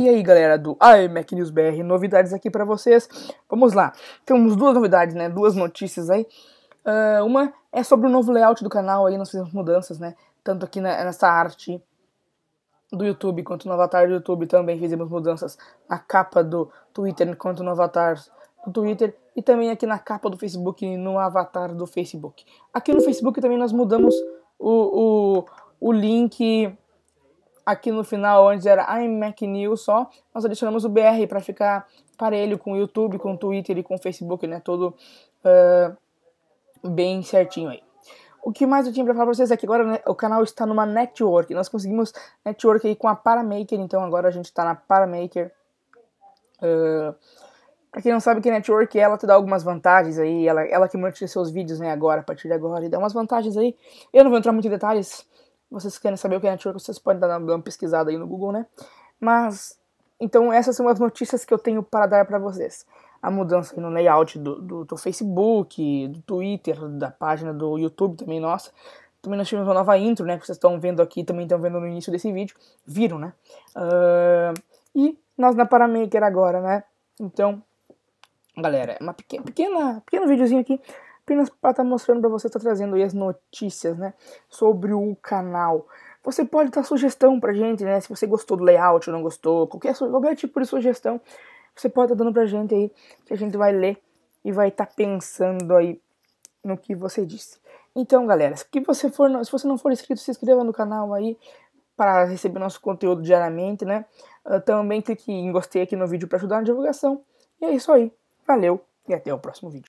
E aí galera do iMac News BR, novidades aqui para vocês. Vamos lá, temos duas novidades, né? Duas notícias aí. Uh, uma é sobre o novo layout do canal aí, nós fizemos mudanças, né? Tanto aqui na, nessa arte do YouTube quanto no avatar do YouTube também fizemos mudanças na capa do Twitter quanto no avatar do Twitter e também aqui na capa do Facebook e no avatar do Facebook. Aqui no Facebook também nós mudamos o, o, o link aqui no final, onde era I'm Mac News só, nós adicionamos o BR para ficar parelho com o YouTube, com o Twitter e com o Facebook, né? Todo uh, bem certinho aí. O que mais eu tinha para falar para vocês é que agora né, o canal está numa network. Nós conseguimos network aí com a Paramaker, então agora a gente está na Paramaker. Uh, Pra quem não sabe que Network, ela te dá algumas vantagens aí, ela, ela que mantém seus vídeos, né, agora, a partir de agora, e dá umas vantagens aí. Eu não vou entrar muito em detalhes, vocês querem saber o que é Network, vocês podem dar uma, uma pesquisada aí no Google, né? Mas, então essas são as notícias que eu tenho para dar para vocês. A mudança no layout do, do, do Facebook, do Twitter, da página do YouTube também, nossa. Também nós tivemos uma nova intro, né, que vocês estão vendo aqui, também estão vendo no início desse vídeo. Viram, né? Uh, e nós na Paramaker agora, né? Então, Galera, uma pequena, pequena, pequeno videozinho aqui, apenas para estar tá mostrando para você, estar tá trazendo aí as notícias, né, sobre o canal. Você pode dar sugestão pra gente, né, se você gostou do layout ou não gostou, qualquer, qualquer tipo de sugestão, você pode estar tá dando pra gente aí, que a gente vai ler e vai estar tá pensando aí no que você disse. Então, galera, se você, for, se você não for inscrito, se inscreva no canal aí, para receber nosso conteúdo diariamente, né? Ah, também clique em gostei aqui no vídeo para ajudar na divulgação. E é isso aí. Valeu e até o próximo vídeo.